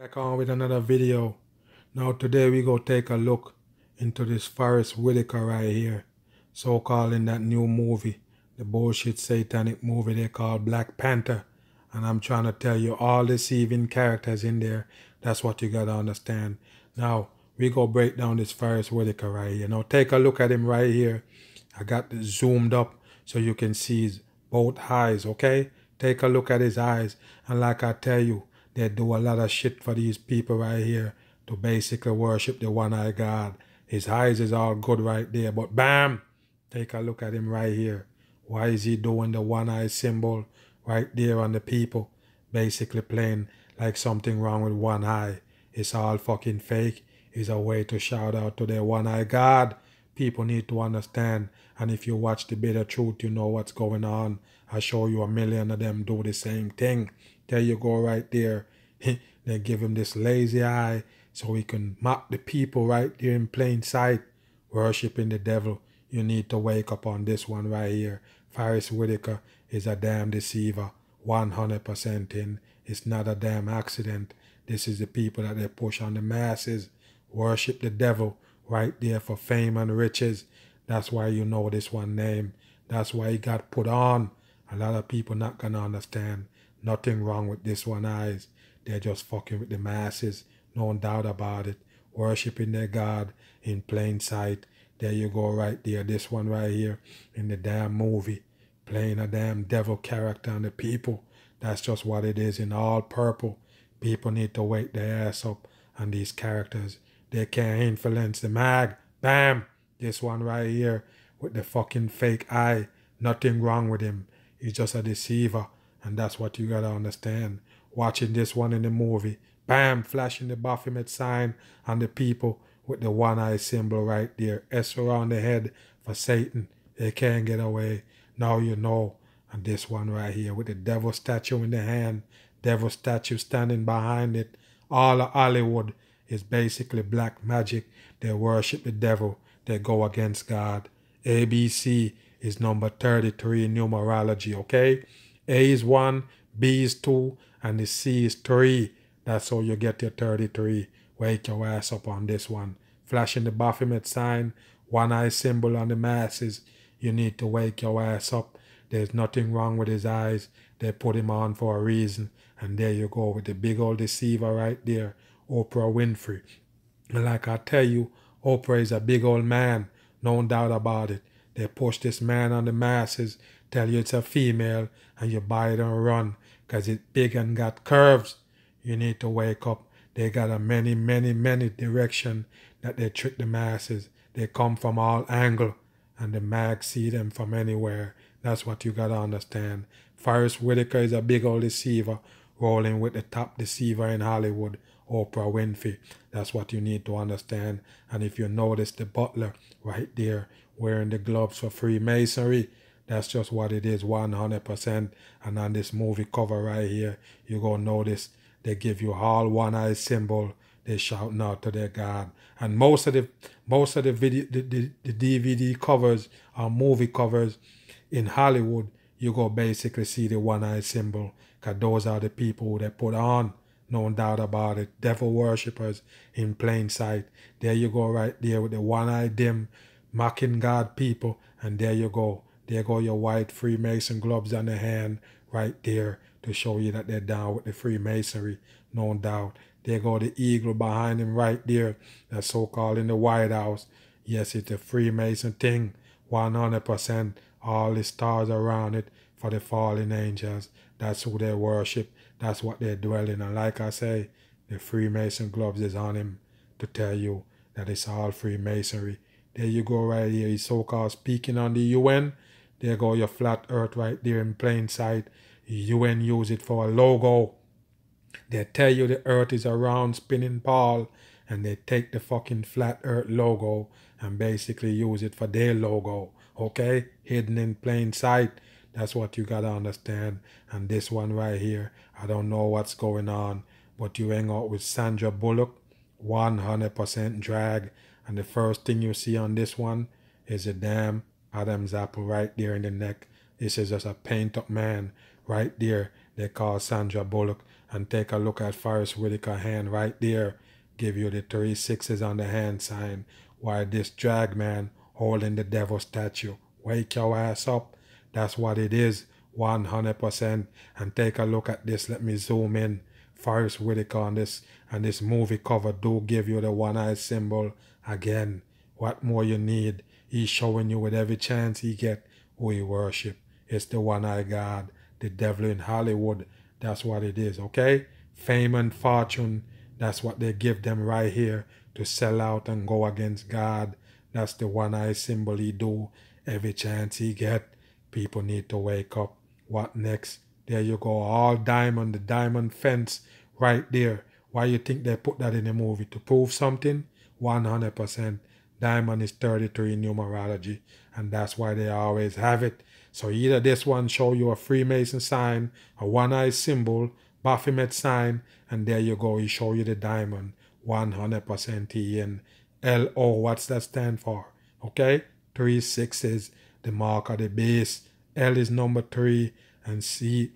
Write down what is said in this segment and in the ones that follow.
back on with another video now today we go take a look into this Forest Whitaker right here so-called in that new movie the bullshit satanic movie they call Black Panther and I'm trying to tell you all deceiving characters in there that's what you gotta understand now we go break down this Forest Whitaker right here now take a look at him right here I got this zoomed up so you can see his both eyes okay take a look at his eyes and like I tell you they do a lot of shit for these people right here to basically worship the one eye God. His eyes is all good right there, but bam, take a look at him right here. Why is he doing the one eye symbol right there on the people? Basically playing like something wrong with one eye. It's all fucking fake. It's a way to shout out to their one eye God. People need to understand. And if you watch the bitter truth, you know what's going on. I show you a million of them do the same thing. There you go, right there. Then give him this lazy eye so he can mock the people right there in plain sight, worshiping the devil. You need to wake up on this one right here. Faris Whitaker is a damn deceiver, 100% in. It's not a damn accident. This is the people that they push on the masses. Worship the devil right there for fame and riches. That's why you know this one name. That's why he got put on. A lot of people not gonna understand. Nothing wrong with this one eyes. They're just fucking with the masses. No doubt about it. Worshipping their God in plain sight. There you go right there. This one right here in the damn movie. Playing a damn devil character on the people. That's just what it is in all purple. People need to wake their ass up on these characters. They can't influence the mag. Bam! This one right here with the fucking fake eye. Nothing wrong with him. He's just a deceiver. And that's what you gotta understand. Watching this one in the movie, bam, flashing the Baphomet sign and the people with the one eye symbol right there. S around the head for Satan. They can't get away. Now you know. And this one right here with the devil statue in the hand, devil statue standing behind it. All of Hollywood is basically black magic. They worship the devil. They go against God. ABC is number 33 in numerology, okay? A is 1, B is 2, and the C is 3. That's how you get your 33. Wake your ass up on this one. Flashing the Baphomet sign, one eye symbol on the masses. You need to wake your ass up. There's nothing wrong with his eyes. They put him on for a reason. And there you go with the big old deceiver right there, Oprah Winfrey. And like I tell you, Oprah is a big old man, no doubt about it. They push this man on the masses tell you it's a female and you buy it and run because it's big and got curves. You need to wake up. They got a many, many, many direction that they trick the masses. They come from all angle and the mag see them from anywhere. That's what you gotta understand. Forrest Whitaker is a big old deceiver rolling with the top deceiver in Hollywood, Oprah Winfrey. That's what you need to understand. And if you notice the butler right there wearing the gloves for Freemasonry, that's just what it is, 100%. And on this movie cover right here, you're going to notice they give you all one eye symbol. They shout out to their God. And most of the most of the video the, the, the DVD covers or movie covers in Hollywood, you go basically see the one eye symbol. Cause those are the people that put on, no doubt about it. Devil worshippers in plain sight. There you go right there with the one eye dim, mocking God people, and there you go. There go your white Freemason gloves on the hand right there to show you that they're down with the Freemasonry, no doubt. There go the eagle behind him right there, that so-called in the White House. Yes, it's a Freemason thing, 100%. All the stars around it for the fallen angels. That's who they worship. That's what they're dwelling. And like I say, the Freemason gloves is on him to tell you that it's all Freemasonry. There you go right here. He's so-called speaking on the UN there go your flat earth right there in plain sight. UN use it for a logo. They tell you the earth is a round spinning ball and they take the fucking flat earth logo and basically use it for their logo. Okay? Hidden in plain sight. That's what you gotta understand. And this one right here, I don't know what's going on, but you hang out with Sandra Bullock, 100% drag. And the first thing you see on this one is a damn Adam's apple right there in the neck. This is just a paint up man right there. They call Sandra Bullock and take a look at Forrest Whitaker hand right there. Give you the three sixes on the hand sign. Why this drag man holding the devil statue. Wake your ass up. That's what it is. 100%. And take a look at this. Let me zoom in. Forrest Whitaker on this. And this movie cover do give you the one eye symbol again. What more you need? He's showing you with every chance he get who he worship. It's the one-eyed God, the devil in Hollywood. That's what it is, okay? Fame and fortune, that's what they give them right here to sell out and go against God. That's the one-eyed symbol he do. Every chance he get, people need to wake up. What next? There you go, all diamond, the diamond fence right there. Why you think they put that in the movie? To prove something? 100%. Diamond is 33 in numerology, and that's why they always have it. So either this one show you a Freemason sign, a one-eyed symbol, Baphomet sign, and there you go. He show you the diamond, 100% in LO. What's that stand for? Okay, three sixes, the mark of the base. L is number three, and C,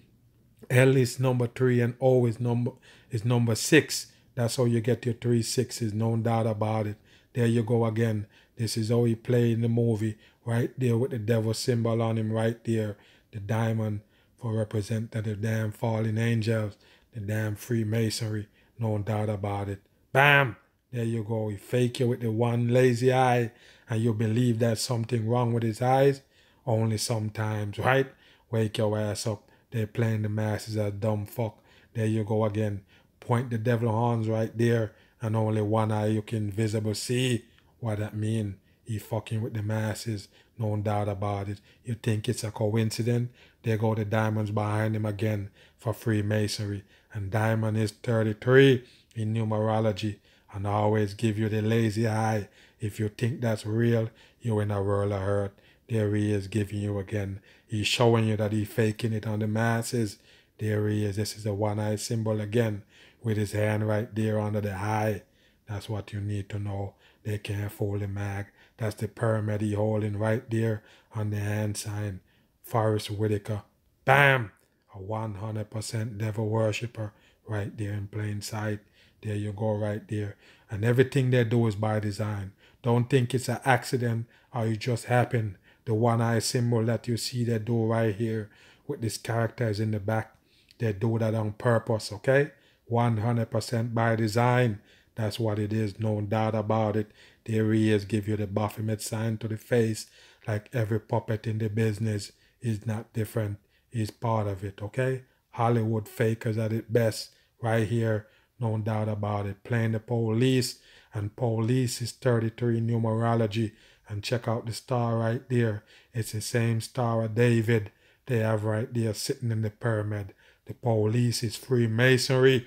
L is number three, and O is number is number six. That's how you get your three sixes, no doubt about it. There you go again. This is how he play in the movie, right there with the devil symbol on him, right there. The diamond for representative damn fallen angels, the damn Freemasonry, no doubt about it. Bam! There you go. He fake you with the one lazy eye, and you believe there's something wrong with his eyes. Only sometimes, right? Wake your ass up. They're playing the masses as dumb fuck. There you go again point the devil horns right there and only one eye you can visible see what that mean. He fucking with the masses, no doubt about it. You think it's a coincidence? There go the diamonds behind him again for Freemasonry. And diamond is 33 in numerology and always give you the lazy eye. If you think that's real, you're in a world of hurt. There he is giving you again. He's showing you that he's faking it on the masses. There he is. This is the one eye symbol again with his hand right there under the eye. That's what you need to know. They can't fool the mag. That's the pyramid he holding right there on the hand sign. Forrest Whitaker. Bam! A 100% devil worshiper right there in plain sight. There you go, right there. And everything they do is by design. Don't think it's an accident or it just happened. The one eye symbol that you see they do right here with this character is in the back. They do that on purpose, okay? 100% by design. That's what it is, no doubt about it. They really give you the Baphomet sign to the face, like every puppet in the business is not different, is part of it, okay? Hollywood fakers at its best, right here, no doubt about it. Playing the police, and police is 33 numerology, and check out the star right there. It's the same star of David they have right there sitting in the pyramid. The police is Freemasonry.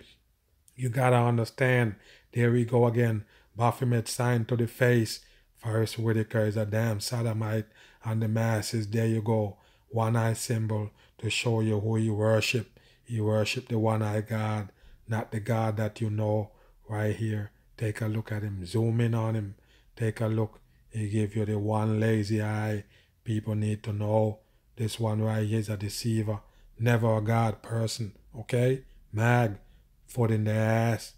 You gotta understand. There we go again. Baphomet signed to the face. First Whitaker is a damn sodomite, and the masses, there you go. One eye symbol to show you who you worship. You worship the one eye God, not the God that you know right here. Take a look at him. Zoom in on him. Take a look. He give you the one lazy eye. People need to know this one right here is a deceiver never a God person, okay? Mag, foot in the ass.